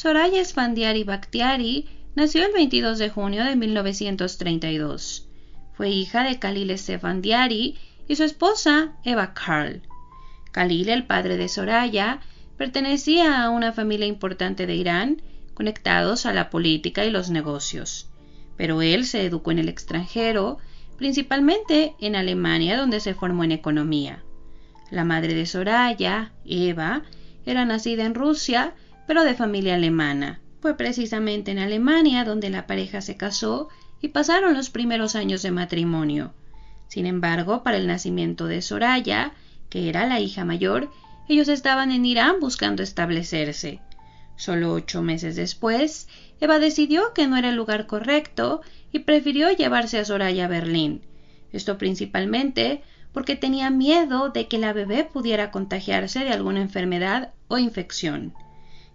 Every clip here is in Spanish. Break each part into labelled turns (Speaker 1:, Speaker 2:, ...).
Speaker 1: Soraya Esfandiari Bakhtiari nació el 22 de junio de 1932. Fue hija de Khalil Esfandiari y su esposa Eva Karl. Khalil, el padre de Soraya, pertenecía a una familia importante de Irán, conectados a la política y los negocios. Pero él se educó en el extranjero, principalmente en Alemania, donde se formó en economía. La madre de Soraya, Eva, era nacida en Rusia, pero de familia alemana. Fue precisamente en Alemania donde la pareja se casó y pasaron los primeros años de matrimonio. Sin embargo, para el nacimiento de Soraya, que era la hija mayor, ellos estaban en Irán buscando establecerse. Solo ocho meses después, Eva decidió que no era el lugar correcto y prefirió llevarse a Soraya a Berlín. Esto principalmente porque tenía miedo de que la bebé pudiera contagiarse de alguna enfermedad o infección.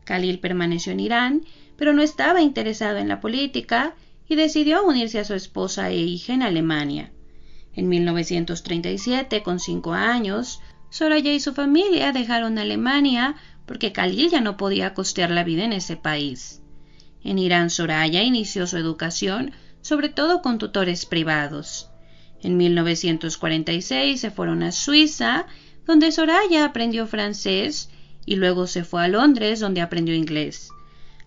Speaker 1: Khalil permaneció en Irán, pero no estaba interesado en la política y decidió unirse a su esposa e hija en Alemania. En 1937, con cinco años, Soraya y su familia dejaron Alemania porque Khalil ya no podía costear la vida en ese país. En Irán, Soraya inició su educación, sobre todo con tutores privados. En 1946 se fueron a Suiza, donde Soraya aprendió francés y luego se fue a Londres donde aprendió inglés.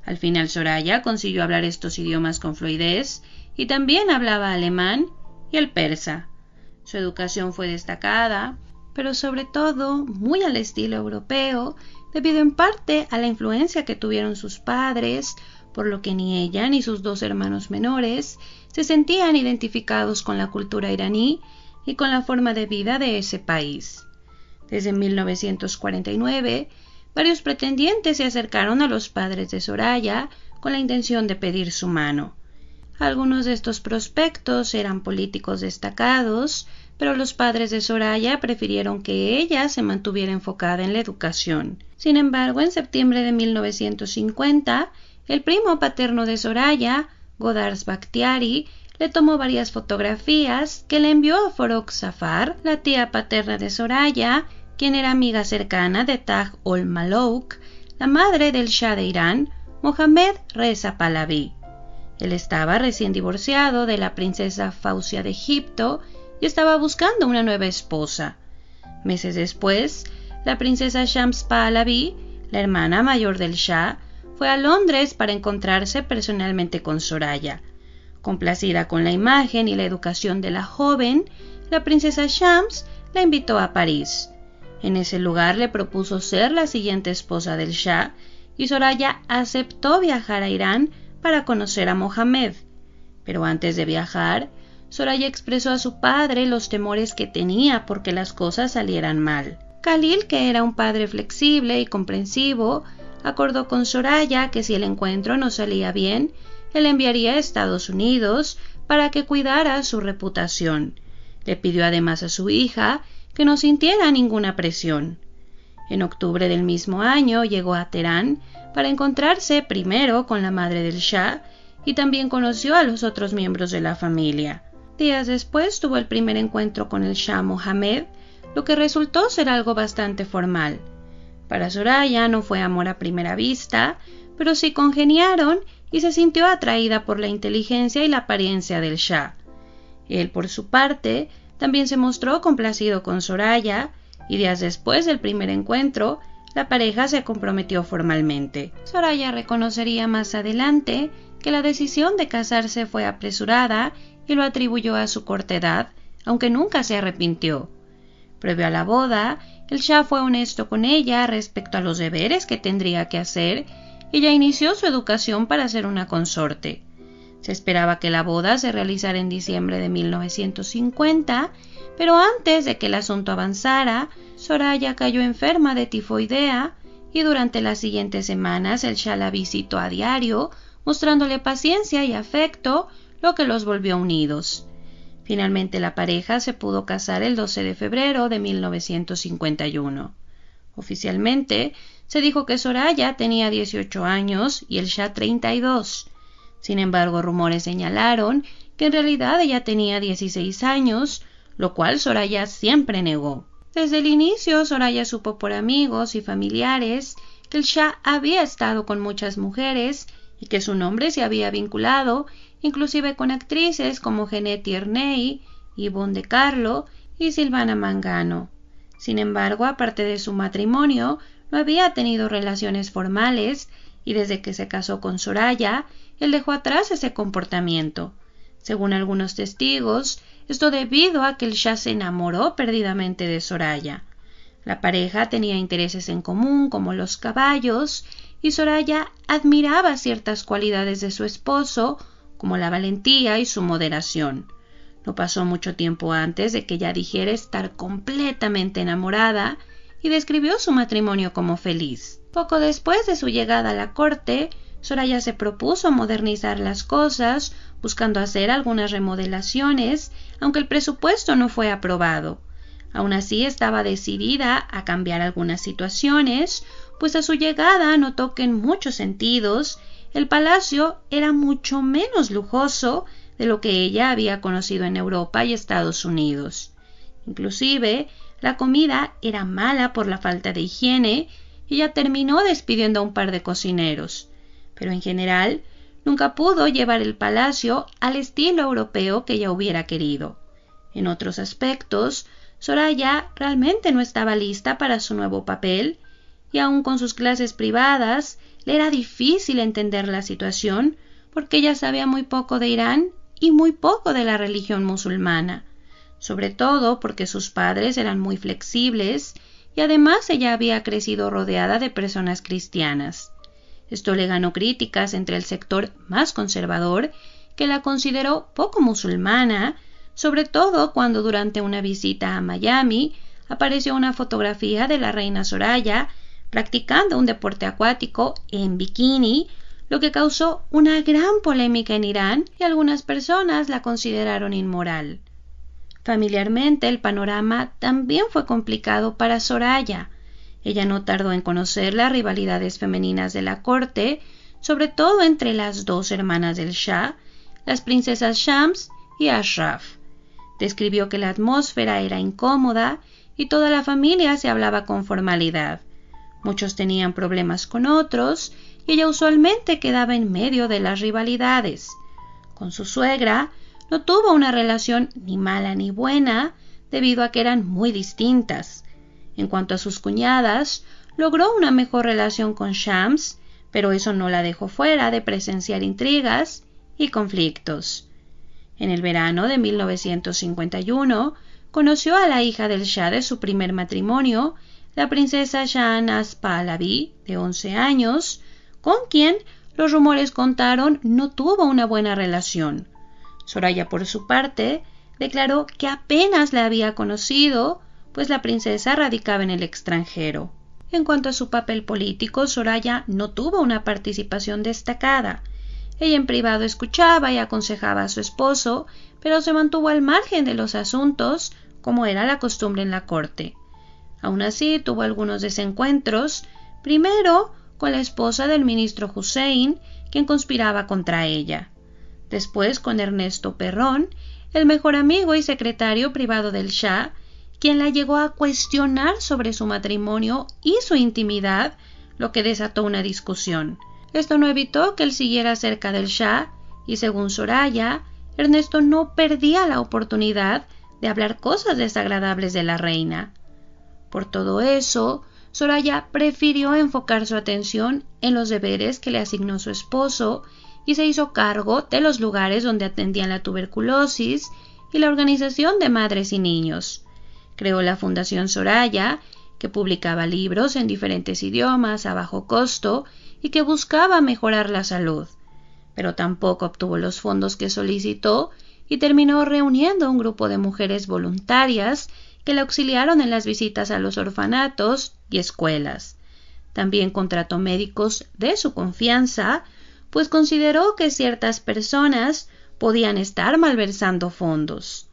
Speaker 1: Al final Soraya consiguió hablar estos idiomas con fluidez y también hablaba alemán y el persa. Su educación fue destacada, pero sobre todo muy al estilo europeo, debido en parte a la influencia que tuvieron sus padres, por lo que ni ella ni sus dos hermanos menores se sentían identificados con la cultura iraní y con la forma de vida de ese país. Desde 1949 Varios pretendientes se acercaron a los padres de Soraya con la intención de pedir su mano. Algunos de estos prospectos eran políticos destacados, pero los padres de Soraya prefirieron que ella se mantuviera enfocada en la educación. Sin embargo, en septiembre de 1950, el primo paterno de Soraya, Godars Bakhtiari, le tomó varias fotografías que le envió a Forok Safar, la tía paterna de Soraya, quien era amiga cercana de Taj ol Malouk, la madre del Shah de Irán, Mohamed Reza Pahlavi. Él estaba recién divorciado de la princesa Faucia de Egipto y estaba buscando una nueva esposa. Meses después, la princesa Shams Pahlavi, la hermana mayor del Shah, fue a Londres para encontrarse personalmente con Soraya. Complacida con la imagen y la educación de la joven, la princesa Shams la invitó a París. En ese lugar le propuso ser la siguiente esposa del Shah y Soraya aceptó viajar a Irán para conocer a Mohammed Pero antes de viajar, Soraya expresó a su padre los temores que tenía porque las cosas salieran mal. Khalil, que era un padre flexible y comprensivo, acordó con Soraya que si el encuentro no salía bien, él enviaría a Estados Unidos para que cuidara su reputación. Le pidió además a su hija que no sintiera ninguna presión. En octubre del mismo año llegó a Teherán para encontrarse primero con la madre del Shah y también conoció a los otros miembros de la familia. Días después tuvo el primer encuentro con el Shah Mohammed, lo que resultó ser algo bastante formal. Para Soraya no fue amor a primera vista, pero sí congeniaron y se sintió atraída por la inteligencia y la apariencia del Shah. Él, por su parte, también se mostró complacido con Soraya y días después del primer encuentro, la pareja se comprometió formalmente. Soraya reconocería más adelante que la decisión de casarse fue apresurada y lo atribuyó a su corta edad, aunque nunca se arrepintió. Previo a la boda, el Shah fue honesto con ella respecto a los deberes que tendría que hacer y ya inició su educación para ser una consorte. Se esperaba que la boda se realizara en diciembre de 1950, pero antes de que el asunto avanzara, Soraya cayó enferma de tifoidea y durante las siguientes semanas el Shah la visitó a diario, mostrándole paciencia y afecto, lo que los volvió unidos. Finalmente la pareja se pudo casar el 12 de febrero de 1951. Oficialmente, se dijo que Soraya tenía 18 años y el Shah 32. Sin embargo, rumores señalaron que en realidad ella tenía 16 años, lo cual Soraya siempre negó. Desde el inicio, Soraya supo por amigos y familiares que el Shah había estado con muchas mujeres y que su nombre se había vinculado inclusive con actrices como Genet Tierney, Yvonne de Carlo y Silvana Mangano. Sin embargo, aparte de su matrimonio, no había tenido relaciones formales y desde que se casó con Soraya, él dejó atrás ese comportamiento. Según algunos testigos, esto debido a que el ya se enamoró perdidamente de Soraya. La pareja tenía intereses en común como los caballos y Soraya admiraba ciertas cualidades de su esposo como la valentía y su moderación. No pasó mucho tiempo antes de que ella dijera estar completamente enamorada y describió su matrimonio como feliz. Poco después de su llegada a la corte, Soraya se propuso modernizar las cosas, buscando hacer algunas remodelaciones, aunque el presupuesto no fue aprobado. Aún así estaba decidida a cambiar algunas situaciones, pues a su llegada notó que en muchos sentidos el palacio era mucho menos lujoso de lo que ella había conocido en Europa y Estados Unidos. Inclusive, la comida era mala por la falta de higiene y ella terminó despidiendo a un par de cocineros pero en general nunca pudo llevar el palacio al estilo europeo que ella hubiera querido. En otros aspectos, Soraya realmente no estaba lista para su nuevo papel, y aun con sus clases privadas le era difícil entender la situación porque ella sabía muy poco de Irán y muy poco de la religión musulmana, sobre todo porque sus padres eran muy flexibles y además ella había crecido rodeada de personas cristianas. Esto le ganó críticas entre el sector más conservador, que la consideró poco musulmana, sobre todo cuando durante una visita a Miami apareció una fotografía de la reina Soraya practicando un deporte acuático en bikini, lo que causó una gran polémica en Irán y algunas personas la consideraron inmoral. Familiarmente el panorama también fue complicado para Soraya, ella no tardó en conocer las rivalidades femeninas de la corte, sobre todo entre las dos hermanas del Shah, las princesas Shams y Ashraf. Describió que la atmósfera era incómoda y toda la familia se hablaba con formalidad. Muchos tenían problemas con otros y ella usualmente quedaba en medio de las rivalidades. Con su suegra no tuvo una relación ni mala ni buena debido a que eran muy distintas. En cuanto a sus cuñadas, logró una mejor relación con Shams, pero eso no la dejó fuera de presenciar intrigas y conflictos. En el verano de 1951, conoció a la hija del Shah de su primer matrimonio, la princesa Shahnaz Pahlavi, de 11 años, con quien los rumores contaron no tuvo una buena relación. Soraya, por su parte, declaró que apenas la había conocido pues la princesa radicaba en el extranjero. En cuanto a su papel político, Soraya no tuvo una participación destacada. Ella en privado escuchaba y aconsejaba a su esposo, pero se mantuvo al margen de los asuntos, como era la costumbre en la corte. Aun así, tuvo algunos desencuentros, primero con la esposa del ministro Hussein, quien conspiraba contra ella. Después con Ernesto Perrón, el mejor amigo y secretario privado del Shah, quien la llegó a cuestionar sobre su matrimonio y su intimidad, lo que desató una discusión. Esto no evitó que él siguiera cerca del Shah, y según Soraya, Ernesto no perdía la oportunidad de hablar cosas desagradables de la reina. Por todo eso, Soraya prefirió enfocar su atención en los deberes que le asignó su esposo y se hizo cargo de los lugares donde atendían la tuberculosis y la organización de madres y niños. Creó la Fundación Soraya, que publicaba libros en diferentes idiomas a bajo costo y que buscaba mejorar la salud, pero tampoco obtuvo los fondos que solicitó y terminó reuniendo a un grupo de mujeres voluntarias que la auxiliaron en las visitas a los orfanatos y escuelas. También contrató médicos de su confianza, pues consideró que ciertas personas podían estar malversando fondos.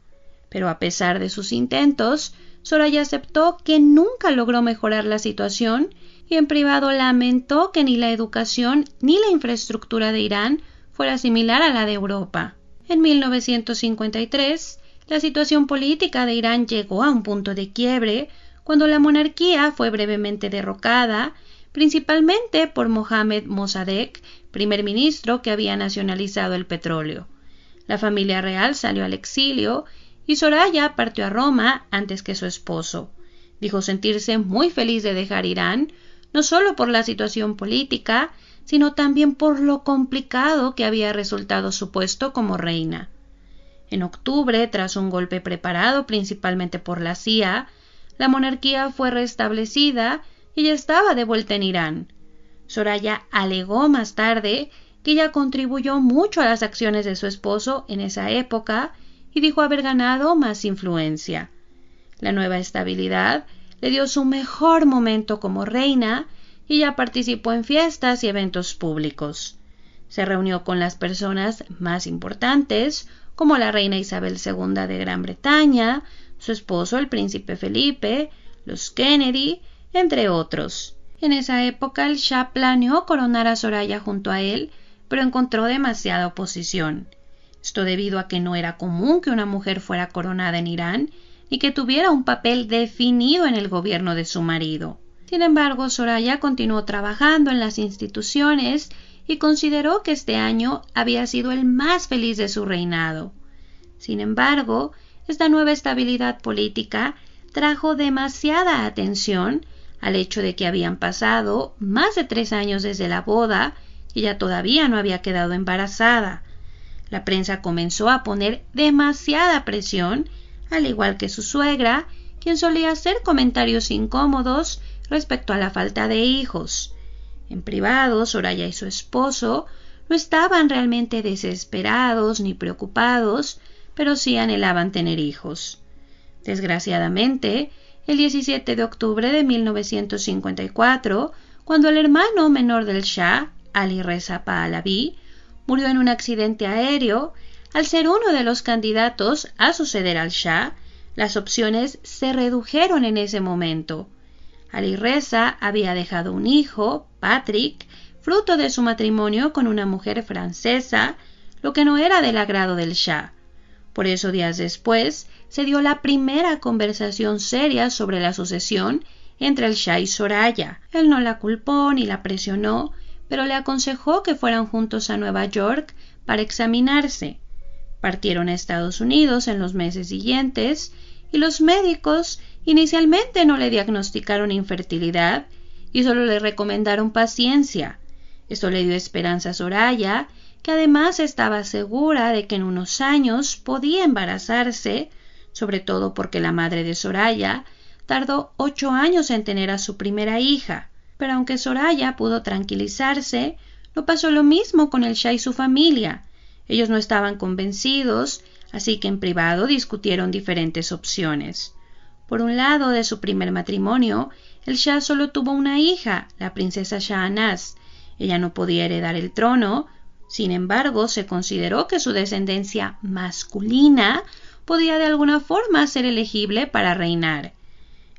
Speaker 1: Pero a pesar de sus intentos, Soraya aceptó que nunca logró mejorar la situación y en privado lamentó que ni la educación ni la infraestructura de Irán fuera similar a la de Europa. En 1953, la situación política de Irán llegó a un punto de quiebre cuando la monarquía fue brevemente derrocada, principalmente por Mohamed Mossadegh, primer ministro que había nacionalizado el petróleo. La familia real salió al exilio y Soraya partió a Roma antes que su esposo. Dijo sentirse muy feliz de dejar Irán, no solo por la situación política, sino también por lo complicado que había resultado su puesto como reina. En octubre, tras un golpe preparado principalmente por la CIA, la monarquía fue restablecida y ya estaba de vuelta en Irán. Soraya alegó más tarde que ella contribuyó mucho a las acciones de su esposo en esa época y dijo haber ganado más influencia. La nueva estabilidad le dio su mejor momento como reina y ya participó en fiestas y eventos públicos. Se reunió con las personas más importantes, como la reina Isabel II de Gran Bretaña, su esposo el príncipe Felipe, los Kennedy, entre otros. En esa época el Shah planeó coronar a Soraya junto a él, pero encontró demasiada oposición esto debido a que no era común que una mujer fuera coronada en Irán y que tuviera un papel definido en el gobierno de su marido. Sin embargo, Soraya continuó trabajando en las instituciones y consideró que este año había sido el más feliz de su reinado. Sin embargo, esta nueva estabilidad política trajo demasiada atención al hecho de que habían pasado más de tres años desde la boda y ella todavía no había quedado embarazada, la prensa comenzó a poner demasiada presión, al igual que su suegra, quien solía hacer comentarios incómodos respecto a la falta de hijos. En privado, Soraya y su esposo no estaban realmente desesperados ni preocupados, pero sí anhelaban tener hijos. Desgraciadamente, el 17 de octubre de 1954, cuando el hermano menor del Shah, Ali Reza Pahlavi, murió en un accidente aéreo, al ser uno de los candidatos a suceder al Shah, las opciones se redujeron en ese momento. Ali Reza había dejado un hijo, Patrick, fruto de su matrimonio con una mujer francesa, lo que no era del agrado del Shah. Por eso días después se dio la primera conversación seria sobre la sucesión entre el Shah y Soraya. Él no la culpó ni la presionó, pero le aconsejó que fueran juntos a Nueva York para examinarse. Partieron a Estados Unidos en los meses siguientes y los médicos inicialmente no le diagnosticaron infertilidad y solo le recomendaron paciencia. Esto le dio esperanza a Soraya, que además estaba segura de que en unos años podía embarazarse, sobre todo porque la madre de Soraya tardó ocho años en tener a su primera hija. Pero aunque Soraya pudo tranquilizarse, no pasó lo mismo con el Shah y su familia. Ellos no estaban convencidos, así que en privado discutieron diferentes opciones. Por un lado, de su primer matrimonio, el Shah solo tuvo una hija, la princesa Anas. Ella no podía heredar el trono, sin embargo, se consideró que su descendencia masculina podía de alguna forma ser elegible para reinar.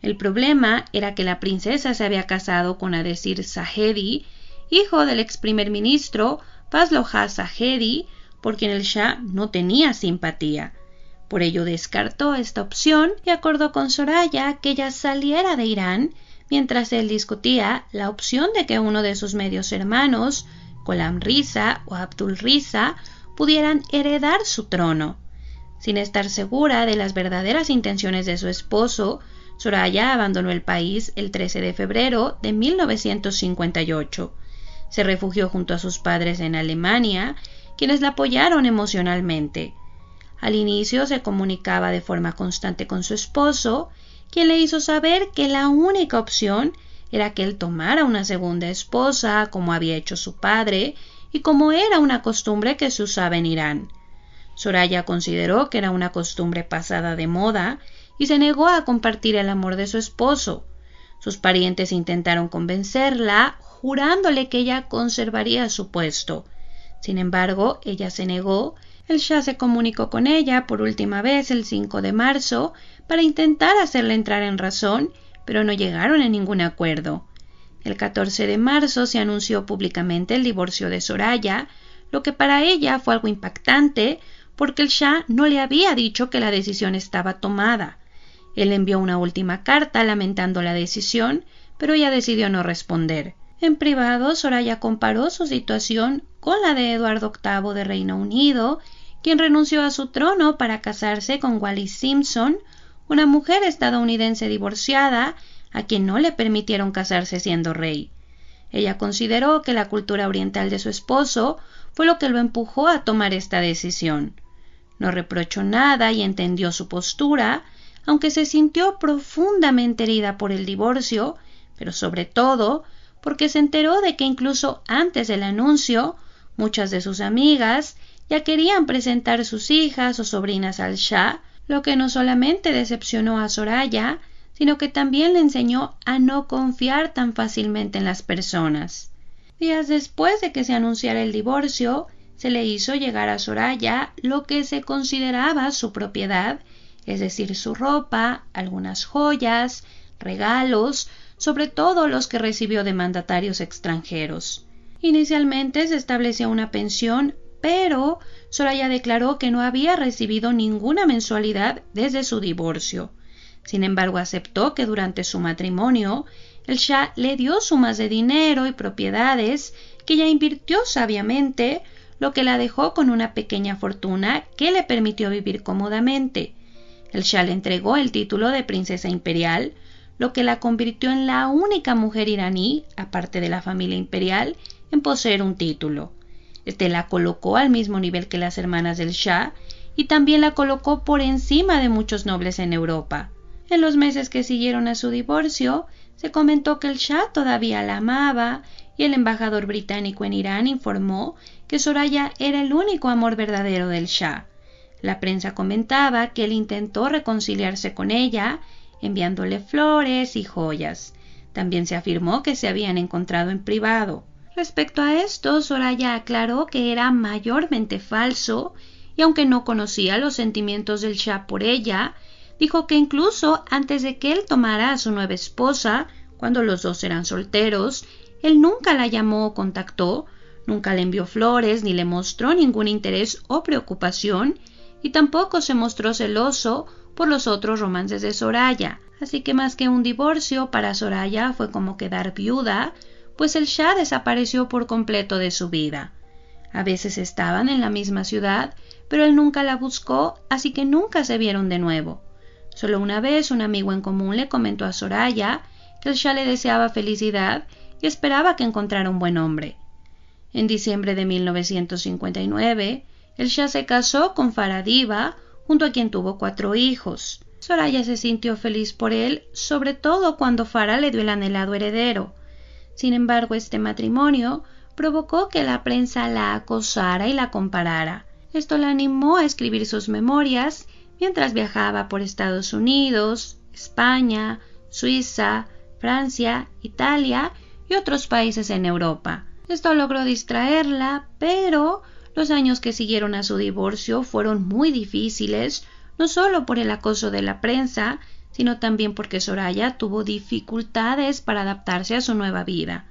Speaker 1: El problema era que la princesa se había casado con Adesir Sahedi, hijo del ex primer ministro Fazloha Sahedi, por quien el Shah no tenía simpatía. Por ello descartó esta opción y acordó con Soraya que ella saliera de Irán mientras él discutía la opción de que uno de sus medios hermanos, Kolam Risa o Abdul Risa, pudieran heredar su trono. Sin estar segura de las verdaderas intenciones de su esposo, Soraya abandonó el país el 13 de febrero de 1958. Se refugió junto a sus padres en Alemania, quienes la apoyaron emocionalmente. Al inicio se comunicaba de forma constante con su esposo, quien le hizo saber que la única opción era que él tomara una segunda esposa, como había hecho su padre, y como era una costumbre que se usaba en Irán. Soraya consideró que era una costumbre pasada de moda y se negó a compartir el amor de su esposo. Sus parientes intentaron convencerla, jurándole que ella conservaría su puesto. Sin embargo, ella se negó. El Shah se comunicó con ella por última vez el 5 de marzo para intentar hacerle entrar en razón, pero no llegaron a ningún acuerdo. El 14 de marzo se anunció públicamente el divorcio de Soraya, lo que para ella fue algo impactante porque el Shah no le había dicho que la decisión estaba tomada. Él envió una última carta lamentando la decisión, pero ella decidió no responder. En privado, Soraya comparó su situación con la de Eduardo VIII de Reino Unido, quien renunció a su trono para casarse con Wallis Simpson, una mujer estadounidense divorciada a quien no le permitieron casarse siendo rey. Ella consideró que la cultura oriental de su esposo fue lo que lo empujó a tomar esta decisión. No reprochó nada y entendió su postura, aunque se sintió profundamente herida por el divorcio, pero sobre todo porque se enteró de que incluso antes del anuncio, muchas de sus amigas ya querían presentar sus hijas o sobrinas al Shah, lo que no solamente decepcionó a Soraya, sino que también le enseñó a no confiar tan fácilmente en las personas. Días después de que se anunciara el divorcio, se le hizo llegar a Soraya lo que se consideraba su propiedad es decir, su ropa, algunas joyas, regalos, sobre todo los que recibió de mandatarios extranjeros. Inicialmente se estableció una pensión, pero Soraya declaró que no había recibido ninguna mensualidad desde su divorcio. Sin embargo, aceptó que durante su matrimonio el Shah le dio sumas de dinero y propiedades que ella invirtió sabiamente, lo que la dejó con una pequeña fortuna que le permitió vivir cómodamente. El Shah le entregó el título de princesa imperial, lo que la convirtió en la única mujer iraní, aparte de la familia imperial, en poseer un título. Este la colocó al mismo nivel que las hermanas del Shah y también la colocó por encima de muchos nobles en Europa. En los meses que siguieron a su divorcio, se comentó que el Shah todavía la amaba y el embajador británico en Irán informó que Soraya era el único amor verdadero del Shah. La prensa comentaba que él intentó reconciliarse con ella, enviándole flores y joyas. También se afirmó que se habían encontrado en privado. Respecto a esto, Soraya aclaró que era mayormente falso, y aunque no conocía los sentimientos del Shah por ella, dijo que incluso antes de que él tomara a su nueva esposa, cuando los dos eran solteros, él nunca la llamó o contactó, nunca le envió flores ni le mostró ningún interés o preocupación, y tampoco se mostró celoso por los otros romances de Soraya, así que más que un divorcio para Soraya fue como quedar viuda, pues el Shah desapareció por completo de su vida. A veces estaban en la misma ciudad, pero él nunca la buscó, así que nunca se vieron de nuevo. Solo una vez un amigo en común le comentó a Soraya que el Shah le deseaba felicidad y esperaba que encontrara un buen hombre. En diciembre de 1959, el Shah se casó con Faradiva, junto a quien tuvo cuatro hijos. Soraya se sintió feliz por él, sobre todo cuando Fara le dio el anhelado heredero. Sin embargo, este matrimonio provocó que la prensa la acosara y la comparara. Esto la animó a escribir sus memorias mientras viajaba por Estados Unidos, España, Suiza, Francia, Italia y otros países en Europa. Esto logró distraerla, pero los años que siguieron a su divorcio fueron muy difíciles, no solo por el acoso de la prensa, sino también porque Soraya tuvo dificultades para adaptarse a su nueva vida.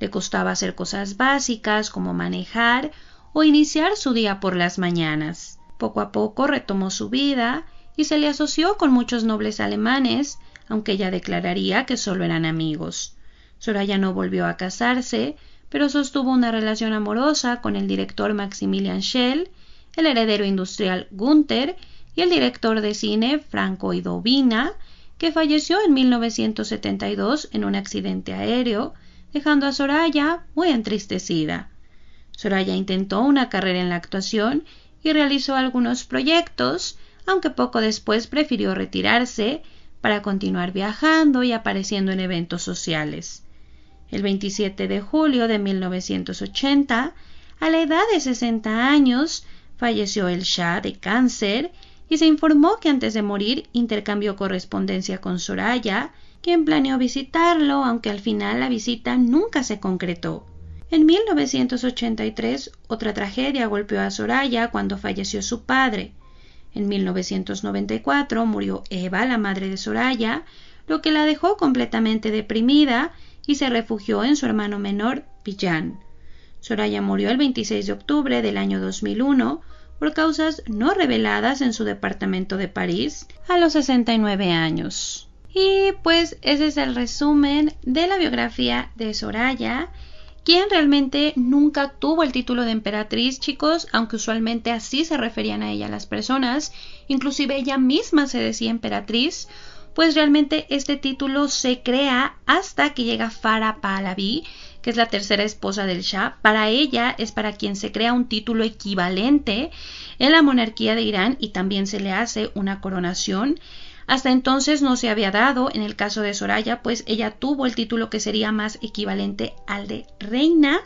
Speaker 1: Le costaba hacer cosas básicas como manejar o iniciar su día por las mañanas. Poco a poco retomó su vida y se le asoció con muchos nobles alemanes, aunque ella declararía que solo eran amigos. Soraya no volvió a casarse, pero sostuvo una relación amorosa con el director Maximilian Schell, el heredero industrial Gunther y el director de cine Franco Idovina, que falleció en 1972 en un accidente aéreo, dejando a Soraya muy entristecida. Soraya intentó una carrera en la actuación y realizó algunos proyectos, aunque poco después prefirió retirarse para continuar viajando y apareciendo en eventos sociales. El 27 de julio de 1980, a la edad de 60 años, falleció el Shah de cáncer y se informó que antes de morir intercambió correspondencia con Soraya, quien planeó visitarlo, aunque al final la visita nunca se concretó. En 1983, otra tragedia golpeó a Soraya cuando falleció su padre. En 1994 murió Eva, la madre de Soraya, lo que la dejó completamente deprimida y se refugió en su hermano menor, Pijan. Soraya murió el 26 de octubre del año 2001 por causas no reveladas en su departamento de París a los 69 años. Y pues ese es el resumen de la biografía de Soraya, quien realmente nunca tuvo el título de emperatriz, chicos, aunque usualmente así se referían a ella las personas, inclusive ella misma se decía emperatriz, pues realmente este título se crea hasta que llega Farah Pahlavi, que es la tercera esposa del Shah. Para ella es para quien se crea un título equivalente en la monarquía de Irán y también se le hace una coronación. Hasta entonces no se había dado, en el caso de Soraya, pues ella tuvo el título que sería más equivalente al de reina,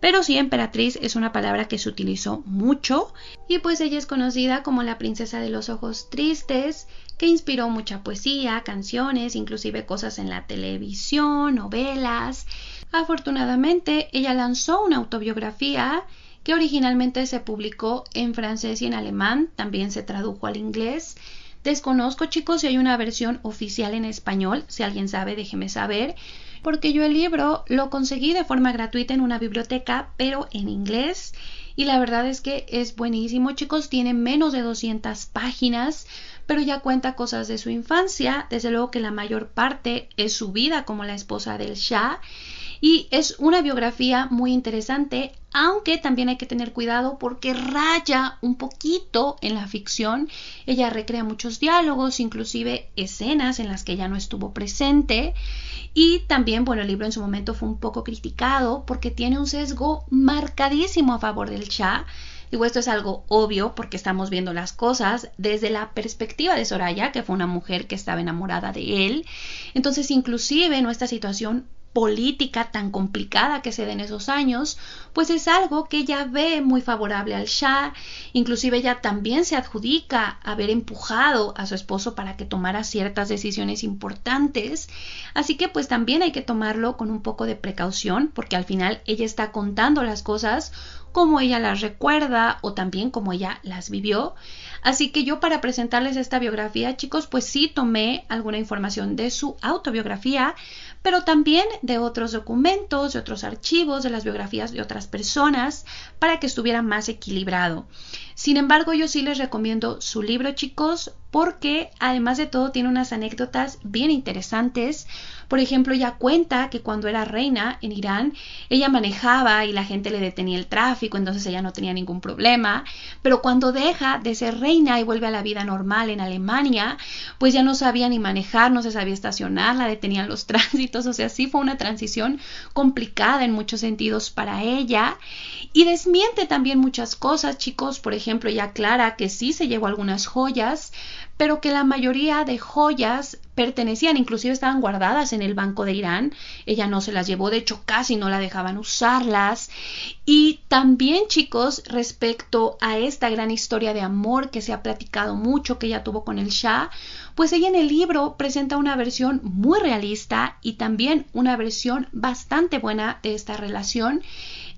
Speaker 1: pero sí emperatriz es una palabra que se utilizó mucho y pues ella es conocida como la princesa de los ojos tristes, que inspiró mucha poesía, canciones, inclusive cosas en la televisión, novelas. Afortunadamente, ella lanzó una autobiografía que originalmente se publicó en francés y en alemán, también se tradujo al inglés. Desconozco, chicos, si hay una versión oficial en español, si alguien sabe, déjeme saber, porque yo el libro lo conseguí de forma gratuita en una biblioteca, pero en inglés, y la verdad es que es buenísimo, chicos, tiene menos de 200 páginas, pero ya cuenta cosas de su infancia, desde luego que la mayor parte es su vida como la esposa del Shah, y es una biografía muy interesante, aunque también hay que tener cuidado porque raya un poquito en la ficción. Ella recrea muchos diálogos, inclusive escenas en las que ya no estuvo presente. Y también, bueno, el libro en su momento fue un poco criticado porque tiene un sesgo marcadísimo a favor del Shah Digo, esto es algo obvio porque estamos viendo las cosas desde la perspectiva de Soraya, que fue una mujer que estaba enamorada de él. Entonces, inclusive en nuestra situación política tan complicada que se da en esos años, pues es algo que ella ve muy favorable al Shah, inclusive ella también se adjudica haber empujado a su esposo para que tomara ciertas decisiones importantes, así que pues también hay que tomarlo con un poco de precaución, porque al final ella está contando las cosas como ella las recuerda o también como ella las vivió. Así que yo para presentarles esta biografía, chicos, pues sí tomé alguna información de su autobiografía, pero también de otros documentos, de otros archivos, de las biografías de otras personas, para que estuviera más equilibrado. Sin embargo, yo sí les recomiendo su libro, chicos, porque además de todo tiene unas anécdotas bien interesantes. Por ejemplo, ella cuenta que cuando era reina en Irán, ella manejaba y la gente le detenía el tráfico, entonces ella no tenía ningún problema, pero cuando deja de ser reina y vuelve a la vida normal en Alemania, pues ya no sabía ni manejar, no se sabía estacionar, la detenían los tránsitos, o sea, sí fue una transición complicada en muchos sentidos para ella. Y desmiente también muchas cosas, chicos, por ejemplo, ejemplo, ya aclara que sí se llevó algunas joyas, pero que la mayoría de joyas pertenecían, inclusive estaban guardadas en el Banco de Irán. Ella no se las llevó, de hecho casi no la dejaban usarlas. Y también, chicos, respecto a esta gran historia de amor que se ha platicado mucho que ella tuvo con el Shah, pues ella en el libro presenta una versión muy realista y también una versión bastante buena de esta relación.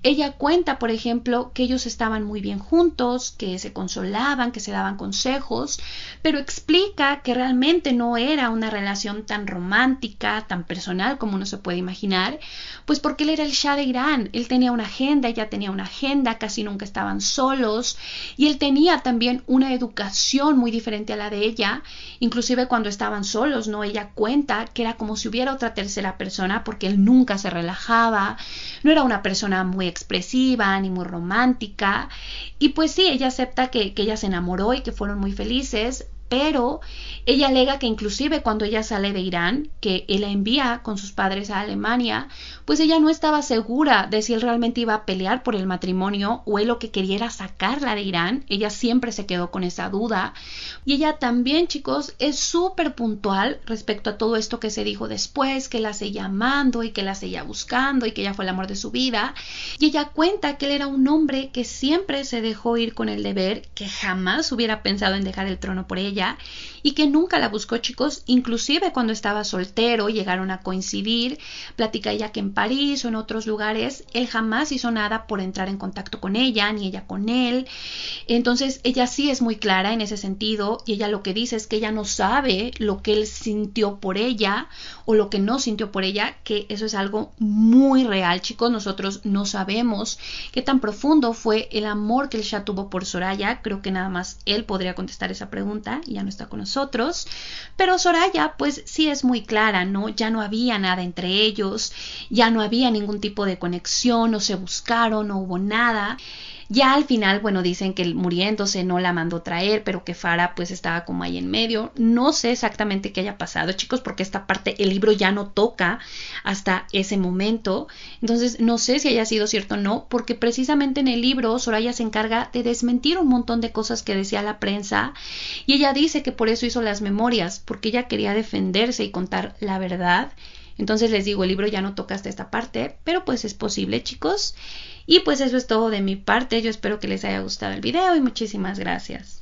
Speaker 1: Ella cuenta, por ejemplo, que ellos estaban muy bien juntos, que se consolaban, que se daban consejos, pero explica que realmente no era una relación tan romántica, tan personal como uno se puede imaginar, pues porque él era el Shah de Irán, él tenía una agenda, ella tenía una agenda, casi nunca estaban solos y él tenía también una educación muy diferente a la de ella, inclusive cuando estaban solos, ¿no? Ella cuenta que era como si hubiera otra tercera persona porque él nunca se relajaba, no era una persona muy expresiva ni muy romántica y pues sí, ella acepta que, que ella se enamoró y que fueron muy felices, pero ella alega que inclusive cuando ella sale de Irán, que él la envía con sus padres a Alemania, pues ella no estaba segura de si él realmente iba a pelear por el matrimonio o él lo que quería sacarla de Irán. Ella siempre se quedó con esa duda. Y ella también, chicos, es súper puntual respecto a todo esto que se dijo después, que la seguía amando y que la seguía buscando y que ella fue el amor de su vida. Y ella cuenta que él era un hombre que siempre se dejó ir con el deber, que jamás hubiera pensado en dejar el trono por ella Yeah. y que nunca la buscó, chicos, inclusive cuando estaba soltero, llegaron a coincidir, platica ella que en París o en otros lugares, él jamás hizo nada por entrar en contacto con ella, ni ella con él. Entonces, ella sí es muy clara en ese sentido, y ella lo que dice es que ella no sabe lo que él sintió por ella o lo que no sintió por ella, que eso es algo muy real, chicos, nosotros no sabemos qué tan profundo fue el amor que él ya tuvo por Soraya, creo que nada más él podría contestar esa pregunta, y ya no está con nosotros, pero Soraya pues sí es muy clara, ¿no? Ya no había nada entre ellos, ya no había ningún tipo de conexión, no se buscaron, no hubo nada. Ya al final, bueno, dicen que muriéndose no la mandó traer, pero que Fara pues estaba como ahí en medio. No sé exactamente qué haya pasado, chicos, porque esta parte el libro ya no toca hasta ese momento. Entonces, no sé si haya sido cierto o no, porque precisamente en el libro Soraya se encarga de desmentir un montón de cosas que decía la prensa y ella dice que por eso hizo las memorias, porque ella quería defenderse y contar la verdad entonces les digo, el libro ya no toca hasta esta parte, pero pues es posible chicos. Y pues eso es todo de mi parte, yo espero que les haya gustado el video y muchísimas gracias.